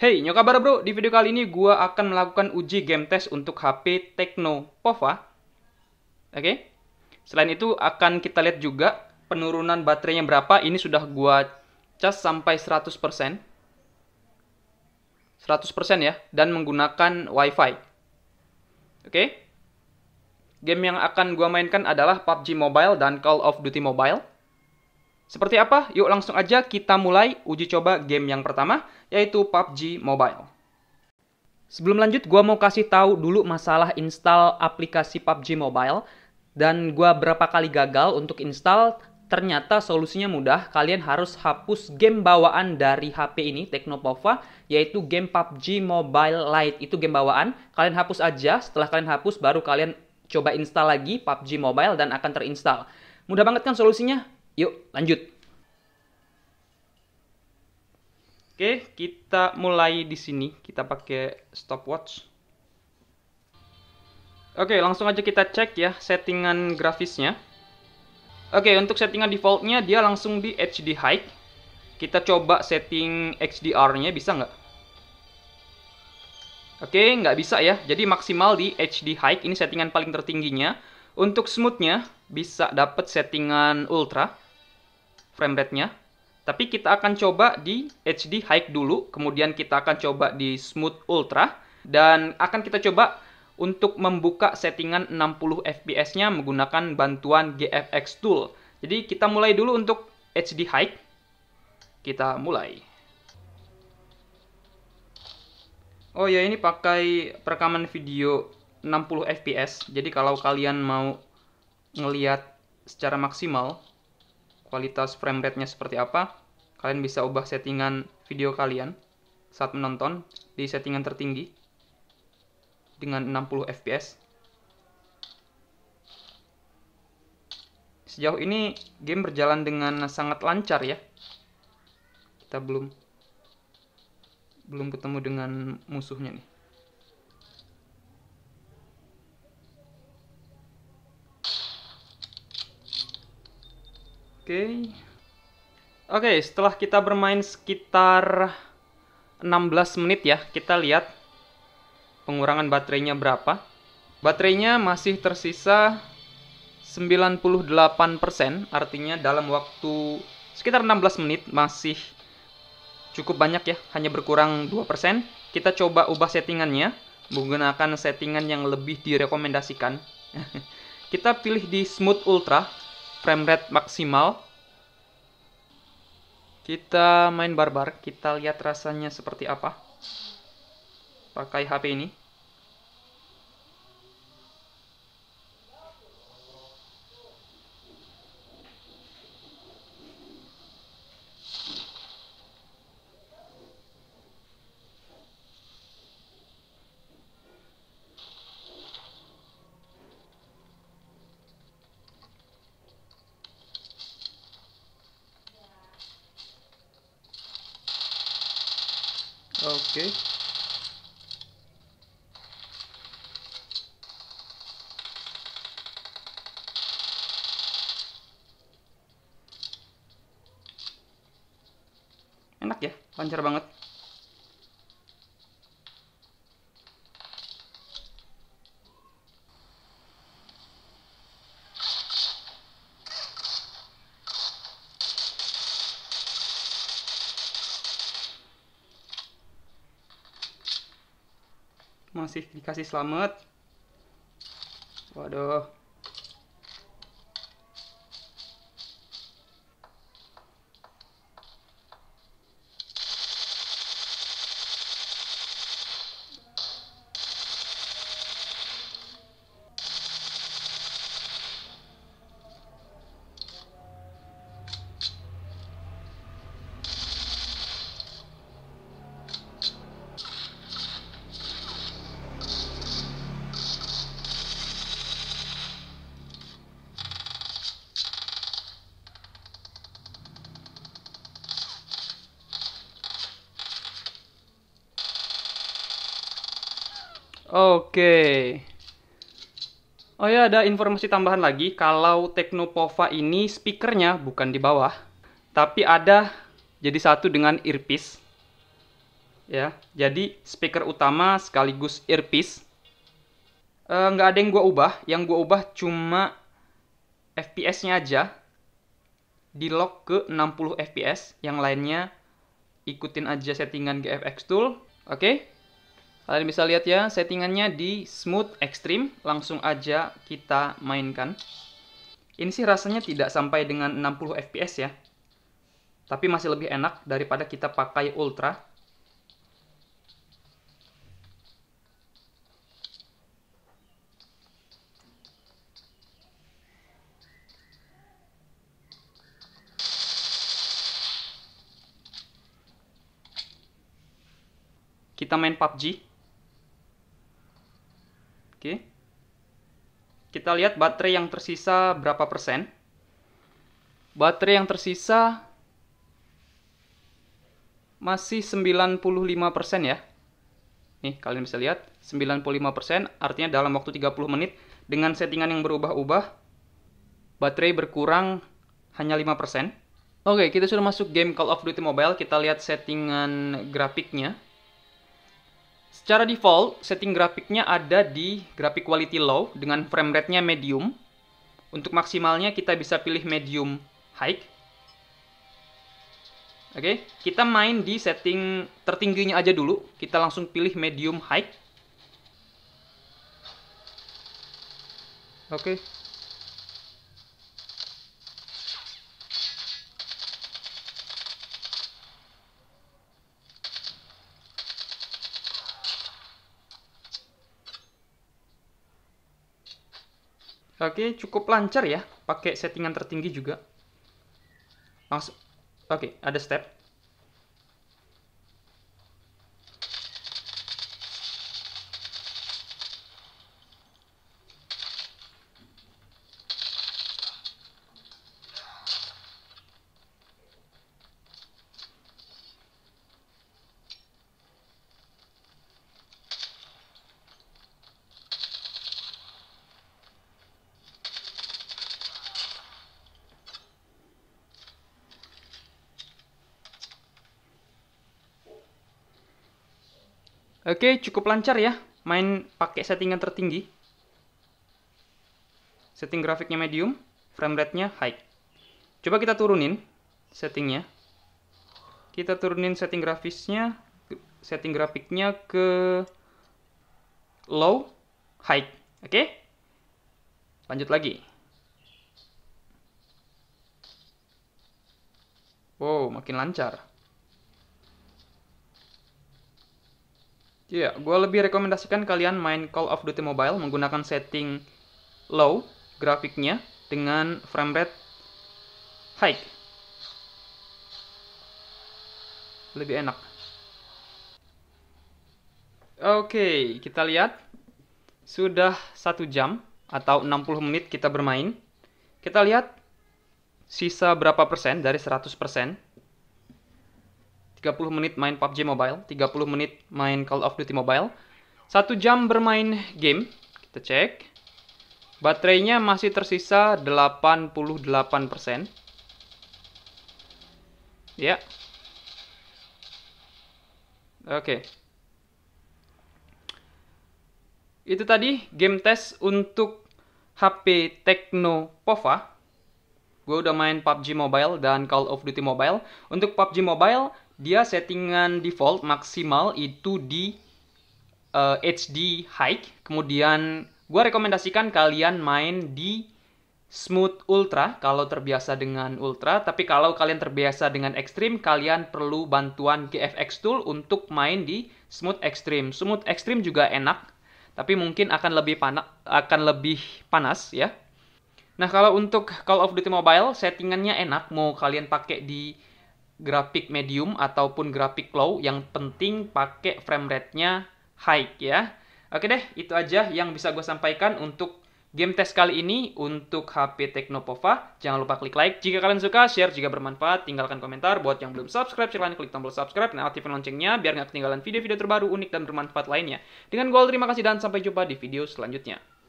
Hey, nyokap kabar bro? Di video kali ini gue akan melakukan uji game test untuk HP Tecno Pova. Oke? Okay? Selain itu akan kita lihat juga penurunan baterainya berapa. Ini sudah gue cas sampai 100%. 100% ya, dan menggunakan WiFi. Oke? Okay? Game yang akan gue mainkan adalah PUBG Mobile dan Call of Duty Mobile. Seperti apa? Yuk langsung aja kita mulai uji coba game yang pertama, yaitu PUBG Mobile. Sebelum lanjut, gue mau kasih tahu dulu masalah install aplikasi PUBG Mobile. Dan gue berapa kali gagal untuk install, ternyata solusinya mudah. Kalian harus hapus game bawaan dari HP ini, Teknopova, yaitu game PUBG Mobile Lite. Itu game bawaan. Kalian hapus aja, setelah kalian hapus baru kalian coba install lagi PUBG Mobile dan akan terinstall. Mudah banget kan solusinya? Yuk, lanjut. Oke, kita mulai di sini. Kita pakai stopwatch. Oke, langsung aja kita cek ya settingan grafisnya. Oke, untuk settingan defaultnya dia langsung di HD High. Kita coba setting HDR-nya, bisa nggak? Oke, nggak bisa ya. Jadi maksimal di HD High, ini settingan paling tertingginya. Untuk smoothnya, bisa dapat settingan Ultra frame rate-nya. Tapi kita akan coba di HD high dulu, kemudian kita akan coba di smooth ultra dan akan kita coba untuk membuka settingan 60 fps-nya menggunakan bantuan GFX tool. Jadi kita mulai dulu untuk HD high. Kita mulai. Oh ya ini pakai perekaman video 60 fps. Jadi kalau kalian mau ngelihat secara maksimal kualitas frame rate-nya seperti apa, kalian bisa ubah settingan video kalian saat menonton di settingan tertinggi dengan 60 fps. Sejauh ini game berjalan dengan sangat lancar ya. Kita belum belum ketemu dengan musuhnya nih. Oke, okay, setelah kita bermain sekitar 16 menit ya, kita lihat pengurangan baterainya berapa. Baterainya masih tersisa 98%, artinya dalam waktu sekitar 16 menit masih cukup banyak ya, hanya berkurang 2%. Kita coba ubah settingannya menggunakan settingan yang lebih direkomendasikan. kita pilih di Smooth Ultra frame rate maksimal. Kita main barbar, kita lihat rasanya seperti apa. Pakai HP ini. Okay. Enak ya, lancar banget. masih dikasih selamat waduh Oke. Oh ya, ada informasi tambahan lagi kalau Teknopova ini speakernya bukan di bawah, tapi ada jadi satu dengan earpiece. Ya, jadi speaker utama sekaligus earpiece. E, nggak ada yang gue ubah, yang gue ubah cuma FPS-nya aja. Di lock ke 60 FPS, yang lainnya ikutin aja settingan GFX Tool, oke? Okay? Kalian bisa lihat ya, settingannya di smooth extreme, langsung aja kita mainkan. Ini sih rasanya tidak sampai dengan 60 fps ya. Tapi masih lebih enak daripada kita pakai ultra. Kita main PUBG. Kita lihat baterai yang tersisa berapa persen. Baterai yang tersisa masih 95% persen ya. Nih, kalian bisa lihat 95% persen artinya dalam waktu 30 menit dengan settingan yang berubah-ubah baterai berkurang hanya 5%. persen Oke, kita sudah masuk game Call of Duty Mobile. Kita lihat settingan grafiknya. Secara default, setting grafiknya ada di grafik quality low dengan frame rate-nya medium. Untuk maksimalnya kita bisa pilih medium high. Oke, kita main di setting tertingginya aja dulu. Kita langsung pilih medium high. Oke, Oke, cukup lancar ya, pakai settingan tertinggi juga. Langsung, oke, ada step. Oke, cukup lancar ya main pakai settingan tertinggi. Setting grafiknya medium, frame rate-nya high. Coba kita turunin settingnya. Kita turunin setting grafisnya, setting grafiknya ke low, high. Oke? Lanjut lagi. Wow, makin lancar. Ya, yeah, gue lebih rekomendasikan kalian main Call of Duty Mobile menggunakan setting low grafiknya dengan frame rate high. Lebih enak. Oke, okay, kita lihat. Sudah satu jam atau 60 menit kita bermain. Kita lihat sisa berapa persen dari 100 persen 30 menit main PUBG Mobile, 30 menit main Call of Duty Mobile, 1 jam bermain game, kita cek. Baterainya masih tersisa 88%. Ya. Oke. Itu tadi game test untuk HP Tecno Pova. Gue udah main PUBG Mobile dan Call of Duty Mobile. Untuk PUBG Mobile, dia settingan default maksimal itu di uh, eh, HD high. Kemudian gue rekomendasikan kalian main di smooth ultra kalau terbiasa dengan ultra, tapi kalau kalian terbiasa dengan Extreme, kalian perlu bantuan GFX tool untuk main di smooth Extreme. Smooth Extreme juga enak, tapi mungkin akan lebih panas, akan lebih panas ya. Nah kalau untuk Call of Duty Mobile settingannya enak, mau kalian pakai di grafik medium ataupun grafik low yang penting pakai frame rate-nya high ya. Oke deh, itu aja yang bisa gue sampaikan untuk game test kali ini untuk HP Teknopova. Jangan lupa klik like jika kalian suka, share jika bermanfaat, tinggalkan komentar. Buat yang belum subscribe, silahkan klik tombol subscribe dan aktifkan loncengnya biar nggak ketinggalan video-video terbaru, unik, dan bermanfaat lainnya. Dengan gue terima kasih dan sampai jumpa di video selanjutnya.